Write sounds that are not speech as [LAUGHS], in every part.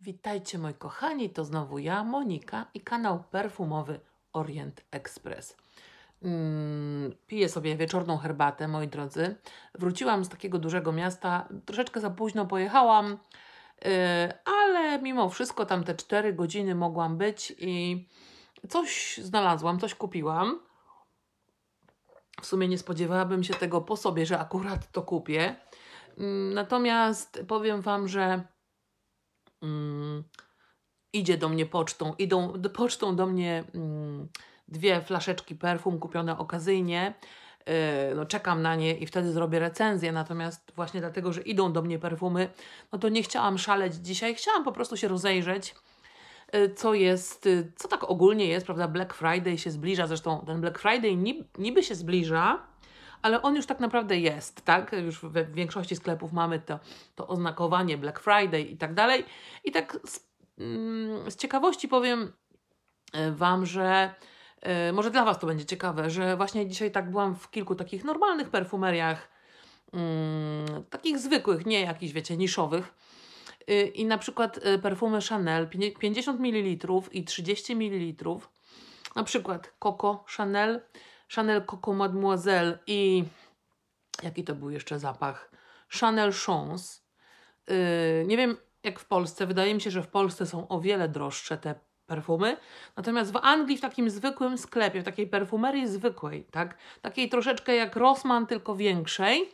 Witajcie moi kochani, to znowu ja, Monika i kanał perfumowy Orient Express. Mm, piję sobie wieczorną herbatę, moi drodzy. Wróciłam z takiego dużego miasta, troszeczkę za późno pojechałam, y, ale mimo wszystko tam te 4 godziny mogłam być i coś znalazłam, coś kupiłam. W sumie nie spodziewałabym się tego po sobie, że akurat to kupię. Mm, natomiast powiem Wam, że mm, idzie do mnie pocztą, idą do, pocztą do mnie mm, dwie flaszeczki perfum kupione okazyjnie, e, no, czekam na nie i wtedy zrobię recenzję. Natomiast właśnie dlatego, że idą do mnie perfumy, no to nie chciałam szaleć dzisiaj, chciałam po prostu się rozejrzeć, e, co jest, e, co tak ogólnie jest, prawda? Black Friday się zbliża, zresztą ten Black Friday niby, niby się zbliża, ale on już tak naprawdę jest, tak? Już w większości sklepów mamy to, to oznakowanie Black Friday i tak dalej. I tak z, mm, z ciekawości powiem e, Wam, że e, może dla Was to będzie ciekawe, że właśnie dzisiaj tak byłam w kilku takich normalnych perfumeriach, mm, takich zwykłych, nie jakichś, wiecie, niszowych. Y, I na przykład e, perfumy Chanel 50 ml i 30 ml, na przykład Coco Chanel Chanel Coco Mademoiselle i jaki to był jeszcze zapach? Chanel Chance. Yy, nie wiem jak w Polsce, wydaje mi się, że w Polsce są o wiele droższe te perfumy. Natomiast w Anglii w takim zwykłym sklepie, w takiej perfumerii zwykłej, tak? Takiej troszeczkę jak Rossmann, tylko większej,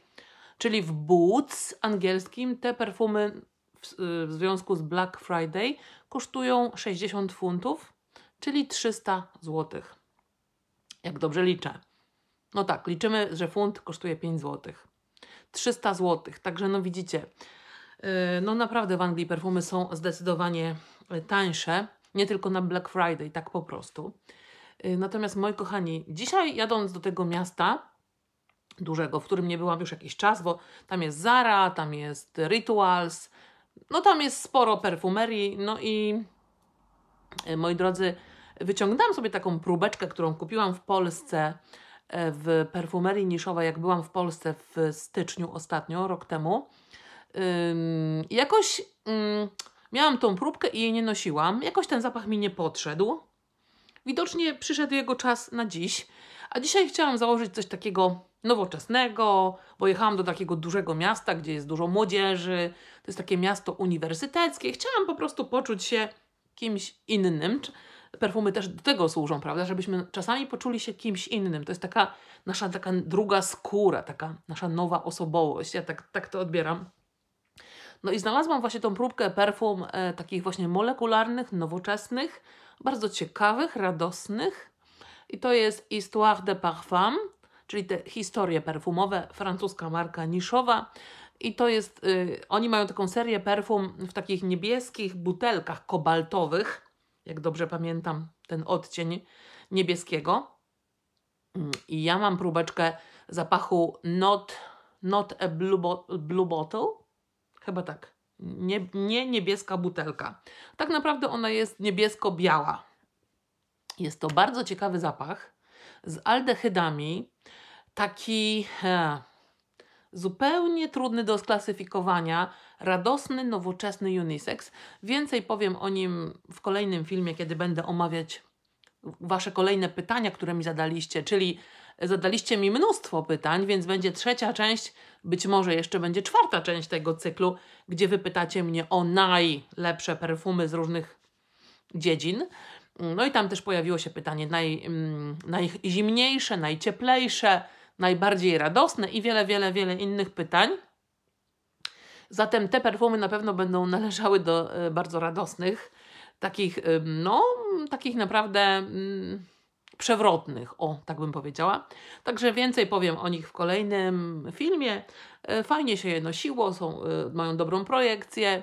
czyli w Boots angielskim te perfumy w, y, w związku z Black Friday kosztują 60 funtów, czyli 300 złotych. Jak dobrze liczę. No tak, liczymy, że funt kosztuje 5 zł. 300 zł, także no widzicie, yy, no naprawdę w Anglii perfumy są zdecydowanie yy, tańsze, nie tylko na Black Friday, tak po prostu. Yy, natomiast moi kochani, dzisiaj jadąc do tego miasta dużego, w którym nie byłam już jakiś czas, bo tam jest Zara, tam jest Rituals, no tam jest sporo perfumerii, no i moi drodzy, wyciągnęłam sobie taką próbeczkę, którą kupiłam w Polsce e, w perfumerii niszowej, jak byłam w Polsce w styczniu ostatnio, rok temu. Ym, jakoś mm, miałam tą próbkę i jej nie nosiłam. Jakoś ten zapach mi nie podszedł. Widocznie przyszedł jego czas na dziś. A dzisiaj chciałam założyć coś takiego nowoczesnego, bo jechałam do takiego dużego miasta, gdzie jest dużo młodzieży. To jest takie miasto uniwersyteckie. Chciałam po prostu poczuć się kimś innym perfumy też do tego służą, prawda? Żebyśmy czasami poczuli się kimś innym. To jest taka nasza taka druga skóra, taka nasza nowa osobowość. Ja tak, tak to odbieram. No i znalazłam właśnie tą próbkę perfum e, takich właśnie molekularnych, nowoczesnych, bardzo ciekawych, radosnych. I to jest Histoire de Parfum, czyli te historie perfumowe, francuska marka niszowa. I to jest, y, oni mają taką serię perfum w takich niebieskich butelkach kobaltowych jak dobrze pamiętam, ten odcień niebieskiego. Mm, I ja mam próbeczkę zapachu Not, not a blue, blue Bottle. Chyba tak. Nie, nie niebieska butelka. Tak naprawdę ona jest niebiesko-biała. Jest to bardzo ciekawy zapach z aldehydami. Taki. E, Zupełnie trudny do sklasyfikowania, radosny, nowoczesny unisex. Więcej powiem o nim w kolejnym filmie, kiedy będę omawiać Wasze kolejne pytania, które mi zadaliście, czyli zadaliście mi mnóstwo pytań, więc będzie trzecia część, być może jeszcze będzie czwarta część tego cyklu, gdzie wypytacie mnie o najlepsze perfumy z różnych dziedzin. No i tam też pojawiło się pytanie naj, mm, najzimniejsze, najcieplejsze, najbardziej radosne i wiele, wiele, wiele innych pytań. Zatem te perfumy na pewno będą [LAUGHS] należały do e, bardzo radosnych, takich, e, no, takich naprawdę mm, przewrotnych, o, tak bym powiedziała. Także więcej powiem o nich w kolejnym filmie. E, fajnie się je nosiło, są, mają dobrą projekcję.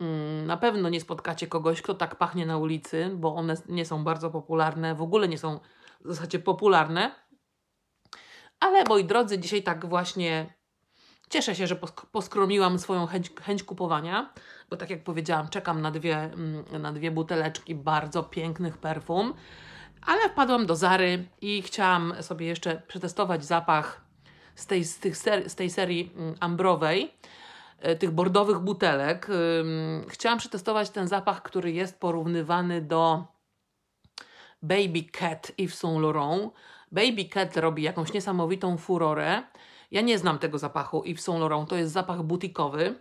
Mm, na pewno nie spotkacie kogoś, kto tak pachnie na ulicy, bo one nie są bardzo popularne, w ogóle nie są w zasadzie popularne. Ale moi drodzy, dzisiaj tak właśnie cieszę się, że poskromiłam swoją chęć, chęć kupowania, bo tak jak powiedziałam, czekam na dwie, mm, na dwie buteleczki bardzo pięknych perfum. Ale wpadłam do Zary i chciałam sobie jeszcze przetestować zapach z tej, z tych ser, z tej serii mm, ambrowej, e, tych bordowych butelek. Chciałam przetestować ten zapach, który jest porównywany do Baby Cat Yves Saint Laurent. Baby Cat robi jakąś niesamowitą furorę. Ja nie znam tego zapachu Yves Saint Laurent, to jest zapach butikowy.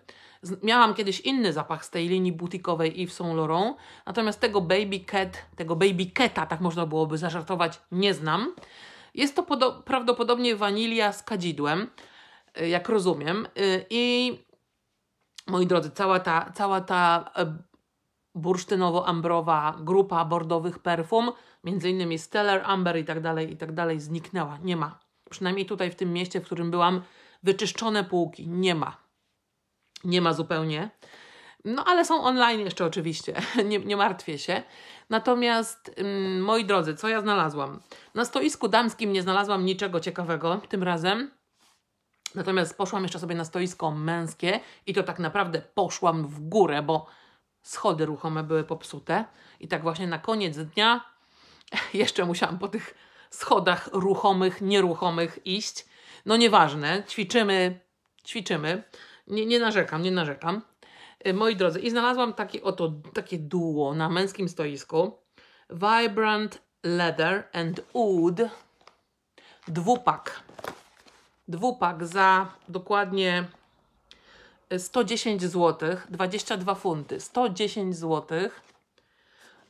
Miałam kiedyś inny zapach z tej linii butikowej Yves Saint Laurent, natomiast tego Baby Cat, tego Baby Cata, tak można byłoby zażartować, nie znam. Jest to prawdopodobnie wanilia z kadzidłem, y, jak rozumiem. Y, I moi drodzy, cała ta, cała ta e, bursztynowo-ambrowa grupa bordowych perfum między innymi Stellar, Amber i tak dalej, i tak dalej, zniknęła. Nie ma. Przynajmniej tutaj w tym mieście, w którym byłam, wyczyszczone półki nie ma. Nie ma zupełnie. No ale są online jeszcze oczywiście, [LAUGHS] nie, nie martwię się. Natomiast, mm, moi drodzy, co ja znalazłam? Na stoisku damskim nie znalazłam niczego ciekawego tym razem. Natomiast poszłam jeszcze sobie na stoisko męskie i to tak naprawdę poszłam w górę, bo schody ruchome były popsute. I tak właśnie na koniec dnia [LAUGHS] Jeszcze musiałam po tych schodach ruchomych, nieruchomych iść. No nieważne, ćwiczymy, ćwiczymy. Nie, nie narzekam, nie narzekam. E, moi drodzy, i znalazłam takie oto, takie duo na męskim stoisku. Vibrant Leather and Wood. Dwupak. Dwupak za dokładnie 110 zł, 22 funty. 110 złotych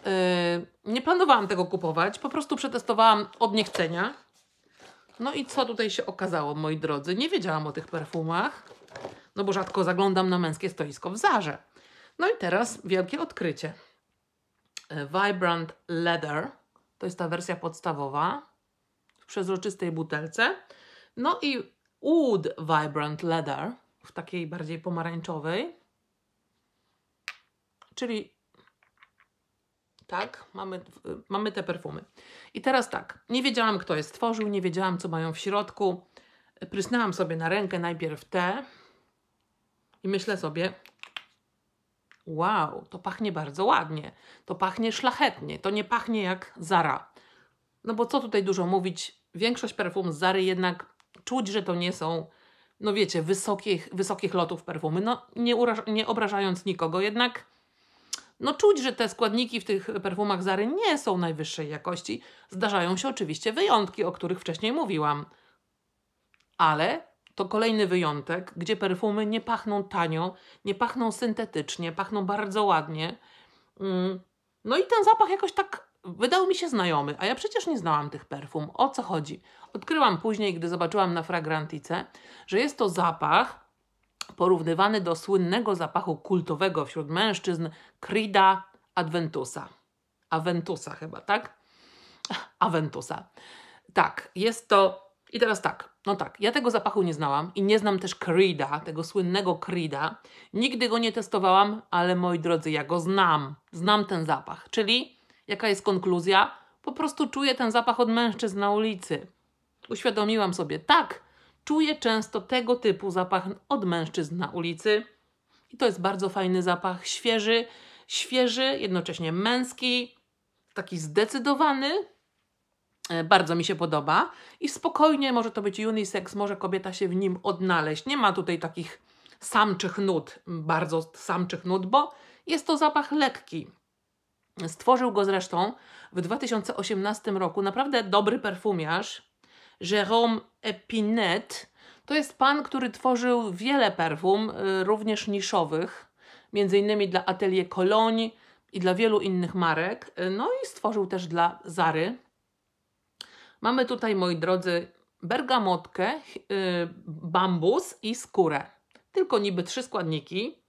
Y, nie planowałam tego kupować, po prostu przetestowałam od niechcenia. No i co tutaj się okazało, moi drodzy? Nie wiedziałam o tych perfumach, no bo rzadko zaglądam na męskie stoisko w Zarze. No i teraz wielkie odkrycie. Y, Vibrant Leather, to jest ta wersja podstawowa, w przezroczystej butelce. No i Wood Vibrant Leather, w takiej bardziej pomarańczowej. Czyli tak? Mamy, mamy te perfumy. I teraz tak, nie wiedziałam, kto je stworzył, nie wiedziałam, co mają w środku. Prysnęłam sobie na rękę najpierw te i myślę sobie, wow, to pachnie bardzo ładnie, to pachnie szlachetnie, to nie pachnie jak Zara. No bo co tutaj dużo mówić, większość perfum z Zary jednak czuć, że to nie są, no wiecie, wysokich, wysokich lotów perfumy. No nie, nie obrażając nikogo, jednak no czuć, że te składniki w tych perfumach Zary nie są najwyższej jakości. Zdarzają się oczywiście wyjątki, o których wcześniej mówiłam. Ale to kolejny wyjątek, gdzie perfumy nie pachną tanio, nie pachną syntetycznie, pachną bardzo ładnie. Mm, no i ten zapach jakoś tak wydał mi się znajomy, a ja przecież nie znałam tych perfum. O co chodzi? Odkryłam później, gdy zobaczyłam na fragrantice, że jest to zapach, porównywany do słynnego zapachu kultowego wśród mężczyzn Crida Adventusa. Aventusa chyba, tak? [LAUGHS] Aventusa. Tak, jest to. I teraz tak, no tak, ja tego zapachu nie znałam i nie znam też Creeda, tego słynnego Creeda. Nigdy go nie testowałam, ale moi drodzy, ja go znam. Znam ten zapach. Czyli jaka jest konkluzja? Po prostu czuję ten zapach od mężczyzn na ulicy. Uświadomiłam sobie, tak, Czuję często tego typu zapach od mężczyzn na ulicy. I to jest bardzo fajny zapach, świeży, świeży, jednocześnie męski, taki zdecydowany. E, bardzo mi się podoba i spokojnie może to być unisex, może kobieta się w nim odnaleźć. Nie ma tutaj takich samczych nut, bardzo samczych nut, bo jest to zapach lekki. Stworzył go zresztą w 2018 roku naprawdę dobry perfumiarz, Jérôme Epinette To jest pan, który tworzył wiele perfum, y, również niszowych, między innymi dla Atelier Cologne i dla wielu innych marek. Y, no i stworzył też dla Zary. Mamy tutaj, moi drodzy, bergamotkę, y, bambus i skórę. Tylko niby trzy składniki.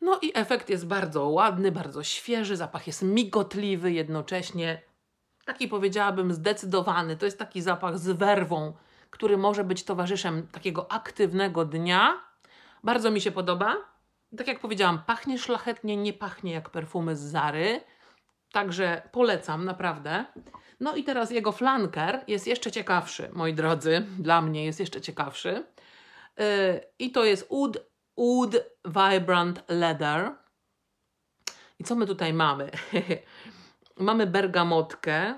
No i efekt jest bardzo ładny, bardzo świeży, zapach jest migotliwy, jednocześnie taki powiedziałabym zdecydowany, to jest taki zapach z werwą, który może być towarzyszem takiego aktywnego dnia. Bardzo mi się podoba. Tak jak powiedziałam, pachnie szlachetnie, nie pachnie jak perfumy z Zary. Także polecam, naprawdę. No i teraz jego flanker jest jeszcze ciekawszy, moi drodzy. Dla mnie jest jeszcze ciekawszy. Yy, I to jest Oud, Oud Vibrant Leather. I co my tutaj mamy? [LAUGHS] Mamy bergamotkę.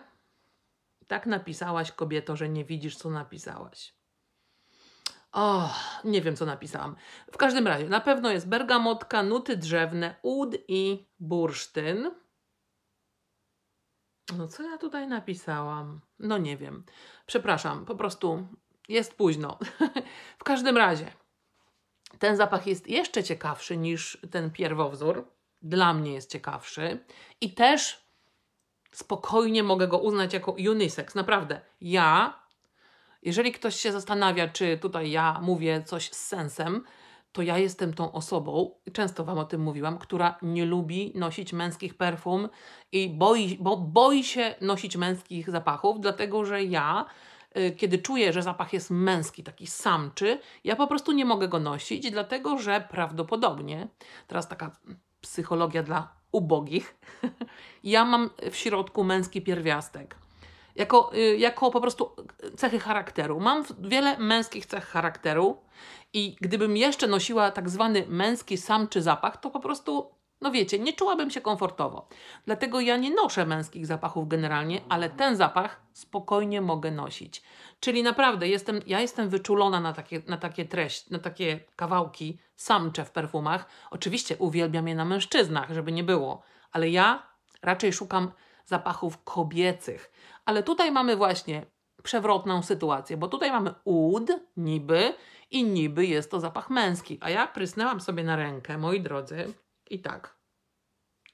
Tak napisałaś, kobieto, że nie widzisz, co napisałaś. O, nie wiem, co napisałam. W każdym razie, na pewno jest bergamotka, nuty drzewne, ud i bursztyn. No co ja tutaj napisałam? No nie wiem. Przepraszam, po prostu jest późno. [LAUGHS] w każdym razie, ten zapach jest jeszcze ciekawszy niż ten pierwowzór. Dla mnie jest ciekawszy i też spokojnie mogę go uznać jako unisex. Naprawdę. Ja, jeżeli ktoś się zastanawia, czy tutaj ja mówię coś z sensem, to ja jestem tą osobą, często Wam o tym mówiłam, która nie lubi nosić męskich perfum i boi, bo boi się nosić męskich zapachów, dlatego że ja, y, kiedy czuję, że zapach jest męski, taki samczy, ja po prostu nie mogę go nosić, dlatego że prawdopodobnie, teraz taka psychologia dla ubogich. [LAUGHS] ja mam w środku męski pierwiastek. Jako, y, jako po prostu cechy charakteru. Mam wiele męskich cech charakteru i gdybym jeszcze nosiła tak zwany męski sam czy zapach, to po prostu no wiecie, nie czułabym się komfortowo. Dlatego ja nie noszę męskich zapachów generalnie, ale ten zapach spokojnie mogę nosić. Czyli naprawdę jestem, ja jestem wyczulona na takie, na takie treść, na takie kawałki samcze w perfumach. Oczywiście uwielbiam je na mężczyznach, żeby nie było, ale ja raczej szukam zapachów kobiecych. Ale tutaj mamy właśnie przewrotną sytuację, bo tutaj mamy ud, niby, i niby jest to zapach męski. A ja prysnęłam sobie na rękę, moi drodzy, i tak.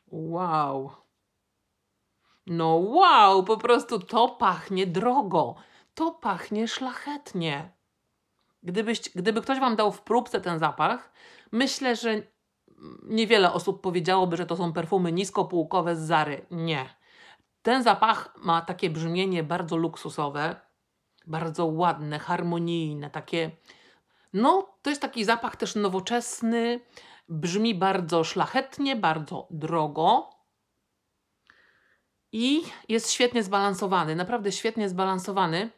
Wow. No wow, po prostu to pachnie drogo. To pachnie szlachetnie. Gdybyś, gdyby ktoś wam dał w próbce ten zapach, myślę, że niewiele osób powiedziałoby, że to są perfumy niskopółkowe z Zary. Nie. Ten zapach ma takie brzmienie bardzo luksusowe, bardzo ładne, harmonijne, takie. No, to jest taki zapach też nowoczesny, Brzmi bardzo szlachetnie, bardzo drogo i jest świetnie zbalansowany, naprawdę świetnie zbalansowany.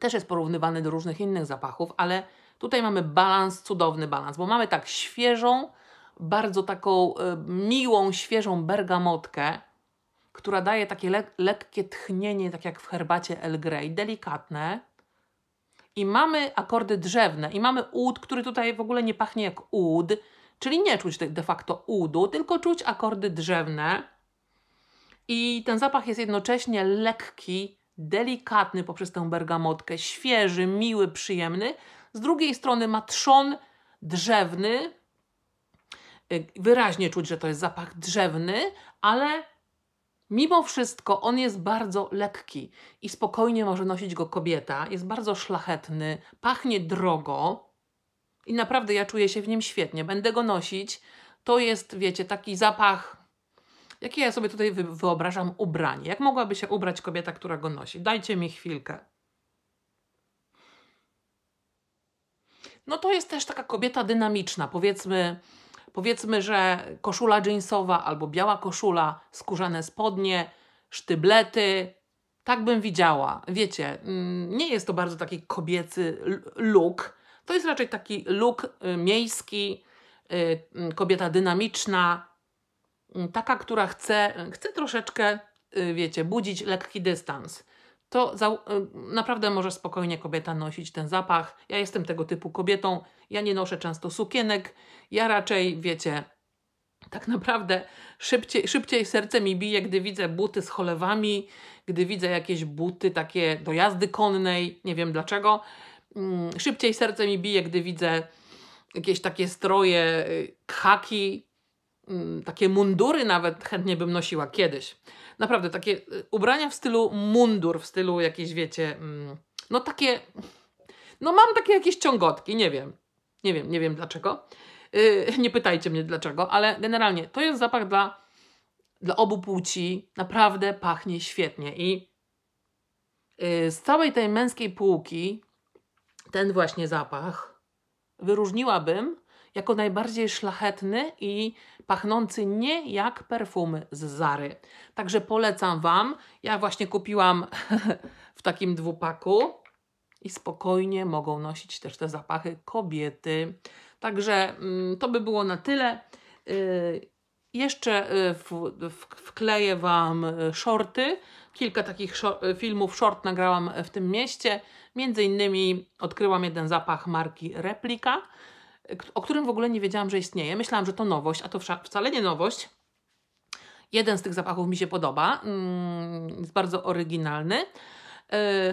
Też jest porównywany do różnych innych zapachów, ale tutaj mamy balans, cudowny balans, bo mamy tak świeżą, bardzo taką e, miłą, świeżą bergamotkę, która daje takie le lekkie tchnienie, tak jak w herbacie El Grey, delikatne. I mamy akordy drzewne, i mamy ud, który tutaj w ogóle nie pachnie jak ud, Czyli nie czuć de facto udu, tylko czuć akordy drzewne. I ten zapach jest jednocześnie lekki, delikatny poprzez tę bergamotkę, świeży, miły, przyjemny. Z drugiej strony ma trzon drzewny. Y, wyraźnie czuć, że to jest zapach drzewny, ale Mimo wszystko on jest bardzo lekki i spokojnie może nosić go kobieta. Jest bardzo szlachetny, pachnie drogo i naprawdę ja czuję się w nim świetnie. Będę go nosić. To jest, wiecie, taki zapach. Jakie ja sobie tutaj wyobrażam ubranie? Jak mogłaby się ubrać kobieta, która go nosi? Dajcie mi chwilkę. No to jest też taka kobieta dynamiczna. Powiedzmy, powiedzmy, że koszula jeansowa albo biała koszula, skórzane spodnie, sztyblety. Tak bym widziała. Wiecie, mm, nie jest to bardzo taki kobiecy look, to jest raczej taki luk y, miejski, y, y, kobieta dynamiczna, taka, która chce, chce troszeczkę, wiecie, budzić lekki dystans. To za, naprawdę może spokojnie kobieta nosić ten zapach. Ja jestem tego typu kobietą. Ja nie noszę często sukienek. Ja raczej, wiecie, tak naprawdę szybciej, szybciej serce mi bije, gdy widzę buty z cholewami, gdy widzę jakieś buty takie do jazdy konnej, nie wiem dlaczego, Mm, szybciej serce mi bije, gdy widzę jakieś takie stroje, khaki, y, mm, takie mundury nawet chętnie bym nosiła kiedyś. Naprawdę, takie y, ubrania w stylu mundur, w stylu jakieś, wiecie, mm, no takie, no mam takie jakieś ciągotki, nie wiem, nie wiem, nie wiem dlaczego. Y, [LAUGHS] nie pytajcie mnie dlaczego, ale generalnie to jest zapach dla, dla obu płci, naprawdę pachnie świetnie i z całej tej męskiej półki ten właśnie zapach wyróżniłabym jako najbardziej szlachetny i pachnący nie jak perfumy z Zary. Także polecam Wam. Ja właśnie kupiłam [LAUGHS] w takim dwupaku i spokojnie mogą nosić też te zapachy kobiety. Także mm, to by było na tyle. Y, jeszcze y, w, w, wkleję Wam y, shorty. Kilka takich short, y, filmów short nagrałam w tym mieście. Między innymi odkryłam jeden zapach marki Replika, o którym w ogóle nie wiedziałam, że istnieje. Myślałam, że to nowość, a to wcale nie nowość. Jeden z tych zapachów mi się podoba, mm, jest bardzo oryginalny.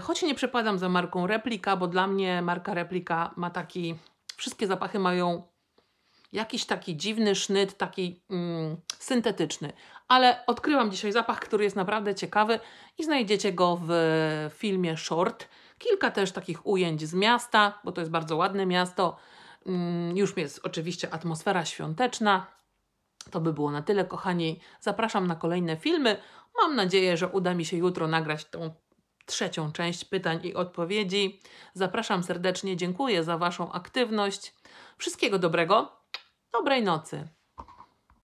Choć nie przepadam za marką Replika, bo dla mnie marka Replika ma taki... Wszystkie zapachy mają Jakiś taki dziwny sznyt, taki mm, syntetyczny. Ale odkryłam dzisiaj zapach, który jest naprawdę ciekawy i znajdziecie go w filmie Short. Kilka też takich ujęć z miasta, bo to jest bardzo ładne miasto. Mm, już jest oczywiście atmosfera świąteczna. To by było na tyle, kochani. Zapraszam na kolejne filmy. Mam nadzieję, że uda mi się jutro nagrać tą trzecią część pytań i odpowiedzi. Zapraszam serdecznie, dziękuję za Waszą aktywność. Wszystkiego dobrego. Dobrej nocy.